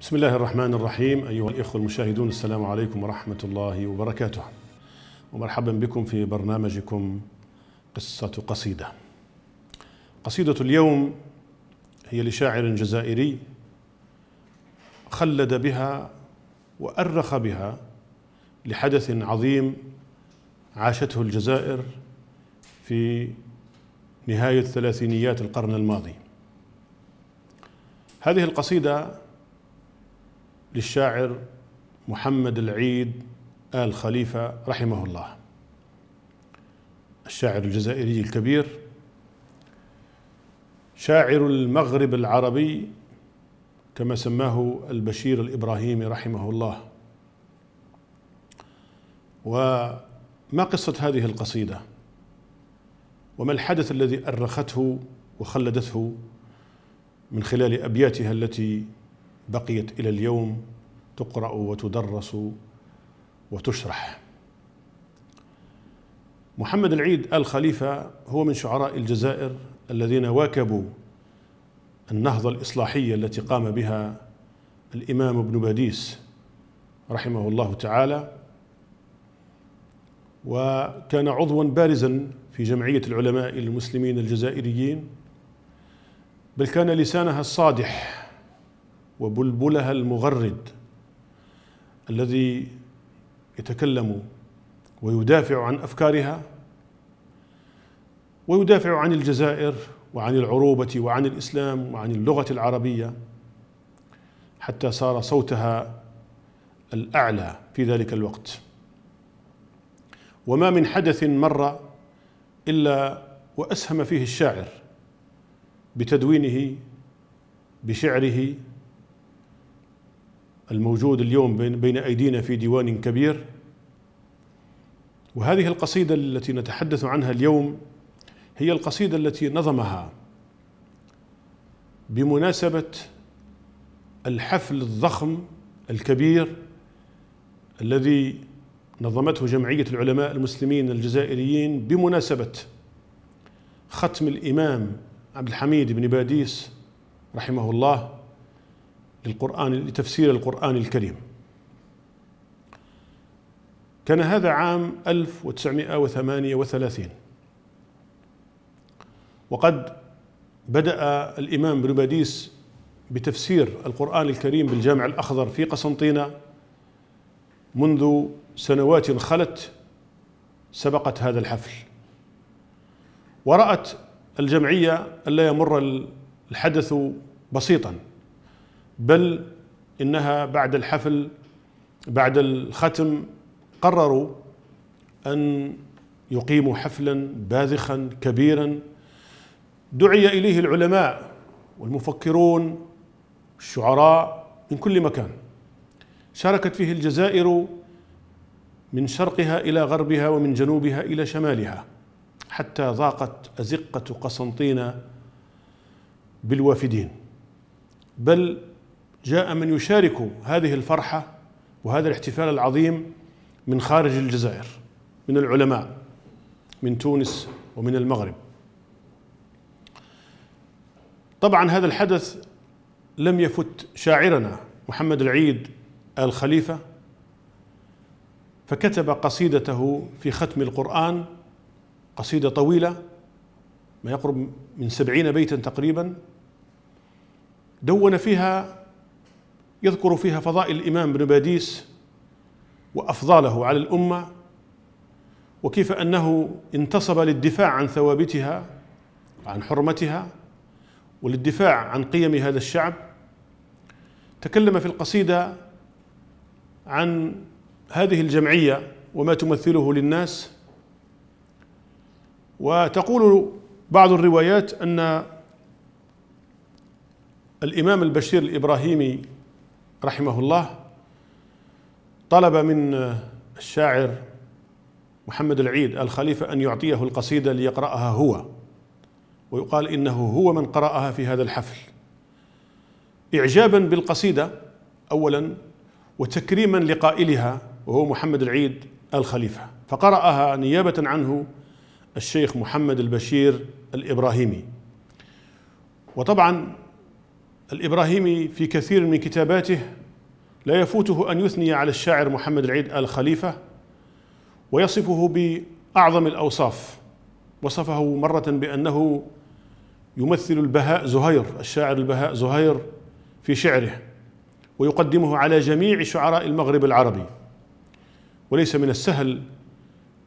بسم الله الرحمن الرحيم أيها الإخوة المشاهدون السلام عليكم ورحمة الله وبركاته ومرحبا بكم في برنامجكم قصة قصيدة قصيدة اليوم هي لشاعر جزائري خلد بها وأرخ بها لحدث عظيم عاشته الجزائر في نهاية ثلاثينيات القرن الماضي هذه القصيدة للشاعر محمد العيد آل خليفة رحمه الله الشاعر الجزائري الكبير شاعر المغرب العربي كما سماه البشير الإبراهيمي رحمه الله وما قصة هذه القصيدة وما الحدث الذي أرخته وخلدته من خلال أبياتها التي بقيت إلى اليوم تقرأ وتدرس وتشرح محمد العيد آل خليفة هو من شعراء الجزائر الذين واكبوا النهضة الإصلاحية التي قام بها الإمام ابن باديس رحمه الله تعالى وكان عضوا بارزا في جمعية العلماء المسلمين الجزائريين بل كان لسانها الصادح وبلبلها المغرد الذي يتكلم ويدافع عن افكارها ويدافع عن الجزائر وعن العروبه وعن الاسلام وعن اللغه العربيه حتى صار صوتها الاعلى في ذلك الوقت وما من حدث مر الا واسهم فيه الشاعر بتدوينه بشعره الموجود اليوم بين أيدينا في ديوان كبير وهذه القصيدة التي نتحدث عنها اليوم هي القصيدة التي نظمها بمناسبة الحفل الضخم الكبير الذي نظمته جمعية العلماء المسلمين الجزائريين بمناسبة ختم الإمام عبد الحميد بن باديس رحمه الله للقرآن لتفسير القرآن الكريم كان هذا عام 1938 وقد بدأ الإمام بن باديس بتفسير القرآن الكريم بالجامع الأخضر في قسنطينة منذ سنوات خلت سبقت هذا الحفل ورأت الجمعية ألا يمر الحدث بسيطا بل انها بعد الحفل بعد الختم قرروا ان يقيموا حفلا باذخا كبيرا دعي اليه العلماء والمفكرون الشعراء من كل مكان شاركت فيه الجزائر من شرقها الى غربها ومن جنوبها الى شمالها حتى ضاقت ازقه قسنطينه بالوافدين بل جاء من يشارك هذه الفرحة وهذا الاحتفال العظيم من خارج الجزائر من العلماء من تونس ومن المغرب طبعا هذا الحدث لم يفت شاعرنا محمد العيد آل خليفة فكتب قصيدته في ختم القرآن قصيدة طويلة ما يقرب من سبعين بيتا تقريبا دون فيها يذكر فيها فضائل الإمام بن باديس وأفضاله على الأمة وكيف أنه انتصب للدفاع عن ثوابتها عن حرمتها وللدفاع عن قيم هذا الشعب تكلم في القصيدة عن هذه الجمعية وما تمثله للناس وتقول بعض الروايات أن الإمام البشير الإبراهيمي رحمه الله طلب من الشاعر محمد العيد الخليفة أن يعطيه القصيدة ليقرأها هو ويقال إنه هو من قرأها في هذا الحفل إعجابا بالقصيدة أولا وتكريما لقائلها وهو محمد العيد الخليفة فقرأها نيابة عنه الشيخ محمد البشير الإبراهيمي وطبعا الإبراهيمي في كثير من كتاباته لا يفوته أن يثني على الشاعر محمد العيد آل خليفة ويصفه بأعظم الأوصاف وصفه مرة بأنه يمثل البهاء زهير الشاعر البهاء زهير في شعره ويقدمه على جميع شعراء المغرب العربي وليس من السهل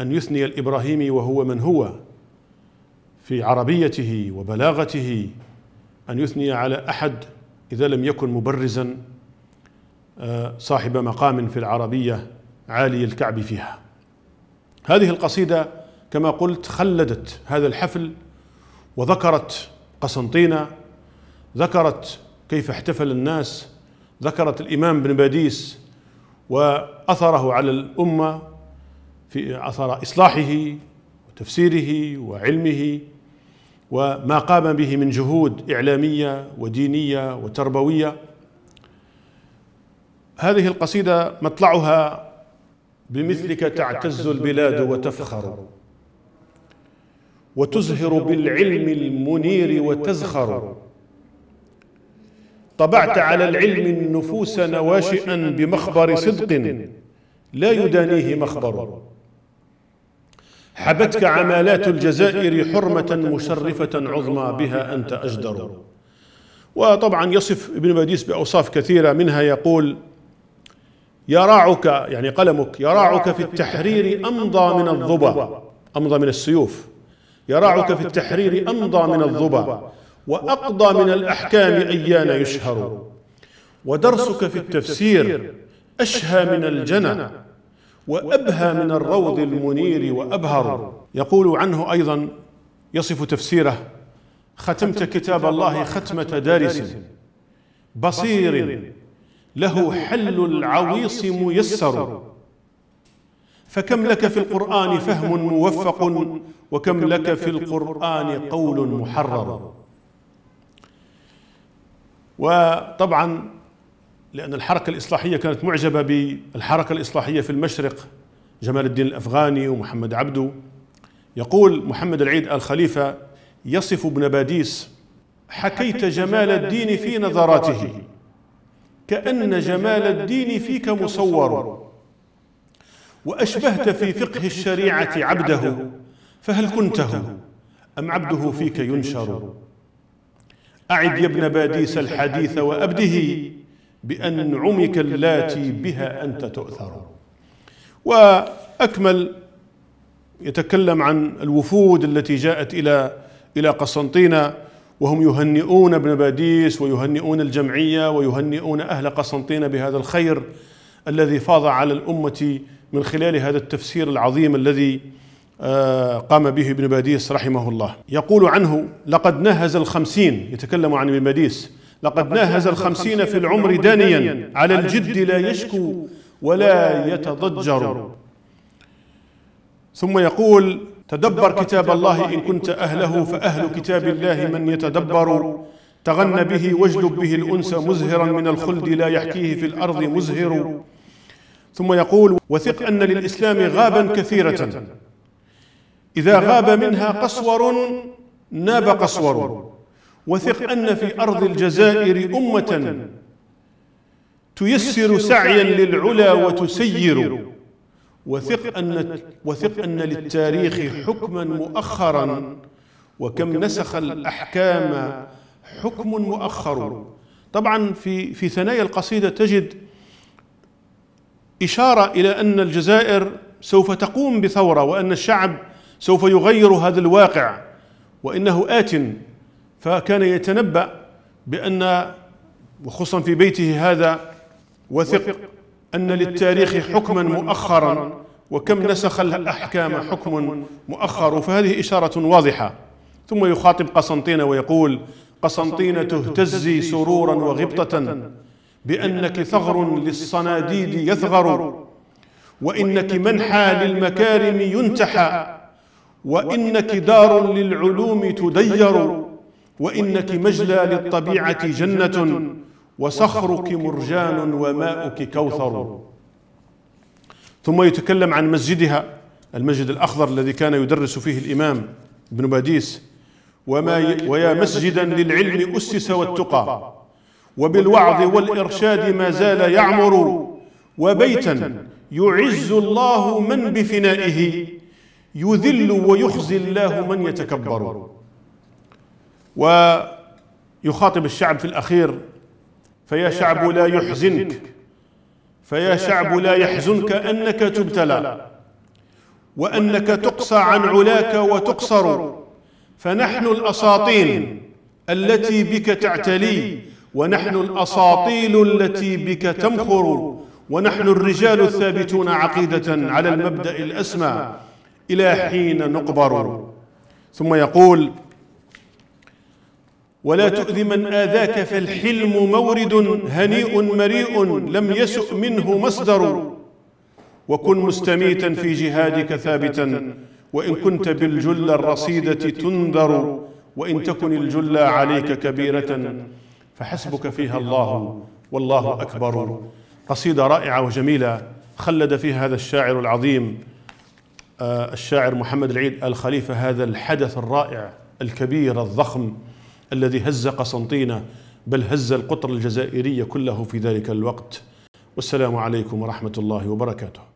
أن يثني الإبراهيمي وهو من هو في عربيته وبلاغته أن يثني على أحد إذا لم يكن مبرزا آه، صاحب مقام في العربية عالي الكعب فيها هذه القصيدة كما قلت خلدت هذا الحفل وذكرت قسنطينة ذكرت كيف احتفل الناس ذكرت الإمام بن باديس وأثره على الأمة في أثر إصلاحه وتفسيره وعلمه وما قام به من جهود إعلامية ودينية وتربوية هذه القصيدة مطلعها بمثلك تعتز البلاد وتفخر وتزهر بالعلم المنير وتزخر طبعت على العلم النفوس نواشئا بمخبر صدق لا يدانيه مخبر حبتك عمالات الجزائر حرمة مشرفة عظمى بها أنت أجدر وطبعا يصف ابن باديس بأوصاف كثيرة منها يقول يراعك يعني قلمك يراعك في التحرير أمضى من الظبا أمضى من السيوف يراعك في التحرير أمضى من الظبا وأقضى من الأحكام أيان يشهر ودرسك في التفسير أشهى من الجنى وأبهى من الروض المنير وأبهر يقول عنه أيضا يصف تفسيره ختمت كتاب الله ختمة دارس بصير له حل العويص ميسر فكم لك في القرآن فهم موفق وكم لك في القرآن قول محرر وطبعا لأن الحركة الإصلاحية كانت معجبة بالحركة الإصلاحية في المشرق جمال الدين الأفغاني ومحمد عبده يقول محمد العيد آل خليفة يصف ابن باديس حكيت جمال الدين في نظراته كأن جمال الدين فيك مصور وأشبهت في فقه الشريعة عبده فهل كنته أم عبده فيك ينشر أعد يا ابن باديس الحديث وأبده بأنعمك اللاتي بها أنت تؤثر وأكمل يتكلم عن الوفود التي جاءت إلى إلى قسنطينة وهم يهنئون ابن باديس ويهنئون الجمعية ويهنئون أهل قسنطينة بهذا الخير الذي فاض على الأمة من خلال هذا التفسير العظيم الذي آه، قام به ابن باديس رحمه الله يقول عنه لقد نهز الخمسين يتكلم عن ابن باديس لقد ناهز الخمسين في العمر دانيا على الجد لا يشكو ولا يتضجر ثم يقول تدبر كتاب الله إن كنت أهله فأهل كتاب الله من يتدبر تغن به واجلب به الأنس مزهرا من الخلد لا يحكيه في الأرض مزهر ثم يقول وثق أن للإسلام غابا كثيرة إذا غاب منها قصور ناب قصور وثق أن في أرض الجزائر أمة تيسر سعيا للعلا وتسير وثق أن, وثق أن للتاريخ حكما مؤخرا وكم نسخ الأحكام حكم مؤخر طبعا في, في ثنايا القصيدة تجد إشارة إلى أن الجزائر سوف تقوم بثورة وأن الشعب سوف يغير هذا الواقع وإنه آتٍ فكان يتنبأ بأن وخصوصا في بيته هذا وثق أن للتاريخ حكما مؤخرا وكم نسخ الأحكام حكم مؤخر فهذه إشارة واضحة ثم يخاطب قسنطين ويقول قسنطين تهتزي سرورا وغبطة بأنك ثغر للصناديد يثغر وإنك منحى للمكارم ينتحى وإنك دار للعلوم تدير وإنك مجلى للطبيعة جنة وصخرك مرجان وماؤك كوثر ثم يتكلم عن مسجدها المسجد الأخضر الذي كان يدرس فيه الإمام ابن باديس وما ويا مسجدا للعلم أسس والتقى وبالوعظ والإرشاد ما زال يعمر وبيتا يعز الله من بفنائه يذل ويخزي الله من يتكبر ويخاطب الشعب في الأخير فيا شعب لا يحزنك فيا شعب لا يحزنك أنك تبتلى وأنك تقصى عن علاك وتقصر فنحن الأساطين التي بك تعتلي ونحن الأساطيل التي بك تمخر ونحن الرجال الثابتون عقيدة على المبدأ الأسمى إلى حين نقبر ثم يقول ولا تؤذ من آذاك فالحلم مورد هنيء مريء لم يسؤ منه مصدر وكن مستميتا في جهادك ثابتا وإن كنت بالجل الرصيدة تنذر وإن تكن الجل عليك كبيرة فحسبك فيها الله والله أكبر قصيدة رائعة وجميلة خلد فيها هذا الشاعر العظيم آه، الشاعر محمد العيد الخليفة هذا الحدث الرائع الكبير الضخم الذي هز قسنطينة بل هز القطر الجزائري كله في ذلك الوقت والسلام عليكم ورحمة الله وبركاته